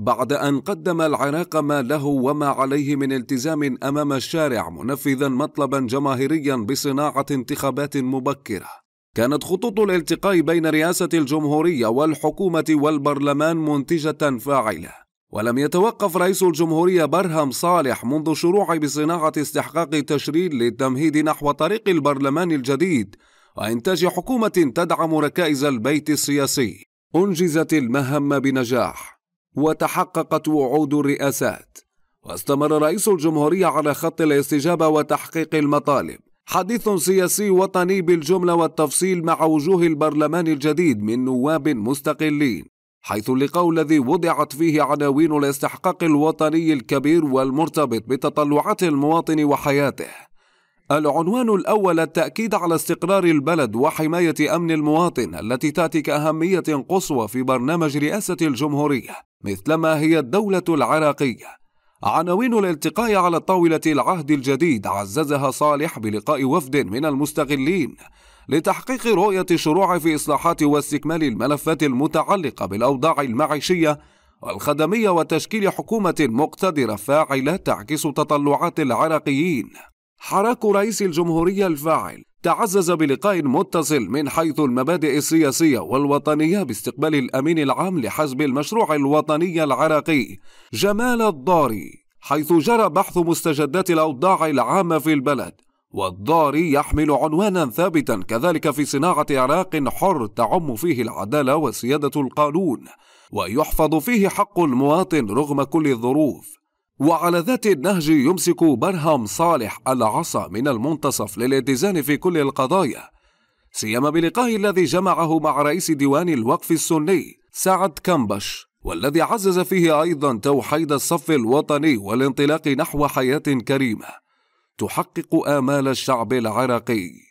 بعد أن قدم العراق ما له وما عليه من التزام أمام الشارع منفذا مطلبا جماهيريا بصناعة انتخابات مبكرة كانت خطوط الالتقاء بين رئاسة الجمهورية والحكومة والبرلمان منتجة فاعلة ولم يتوقف رئيس الجمهورية برهم صالح منذ شروع بصناعة استحقاق تشرين للتمهيد نحو طريق البرلمان الجديد وإنتاج حكومة تدعم ركائز البيت السياسي أنجزت المهمة بنجاح وتحققت وعود الرئاسات واستمر رئيس الجمهورية على خط الاستجابة وتحقيق المطالب حديث سياسي وطني بالجملة والتفصيل مع وجوه البرلمان الجديد من نواب مستقلين حيث اللقاء الذي وضعت فيه عناوين الاستحقاق الوطني الكبير والمرتبط بتطلعات المواطن وحياته العنوان الأول التأكيد على استقرار البلد وحماية أمن المواطن التي تأتي كأهمية قصوى في برنامج رئاسة الجمهورية مثلما هي الدولة العراقية. عناوين الالتقاء على طاولة العهد الجديد عززها صالح بلقاء وفد من المستغلين لتحقيق رؤية الشروع في إصلاحات واستكمال الملفات المتعلقة بالأوضاع المعيشية والخدمية وتشكيل حكومة مقتدرة فاعلة تعكس تطلعات العراقيين. حراك رئيس الجمهورية الفاعل تعزز بلقاء متصل من حيث المبادئ السياسية والوطنية باستقبال الأمين العام لحزب المشروع الوطني العراقي جمال الضاري حيث جرى بحث مستجدات الأوضاع العامة في البلد والضاري يحمل عنوانا ثابتا كذلك في صناعة عراق حر تعم فيه العدالة وسيادة القانون ويحفظ فيه حق المواطن رغم كل الظروف وعلى ذات النهج يمسك برهم صالح العصا من المنتصف للاتزان في كل القضايا سيما بلقائه الذي جمعه مع رئيس ديوان الوقف السني سعد كمبش والذي عزز فيه أيضا توحيد الصف الوطني والانطلاق نحو حياة كريمة تحقق آمال الشعب العراقي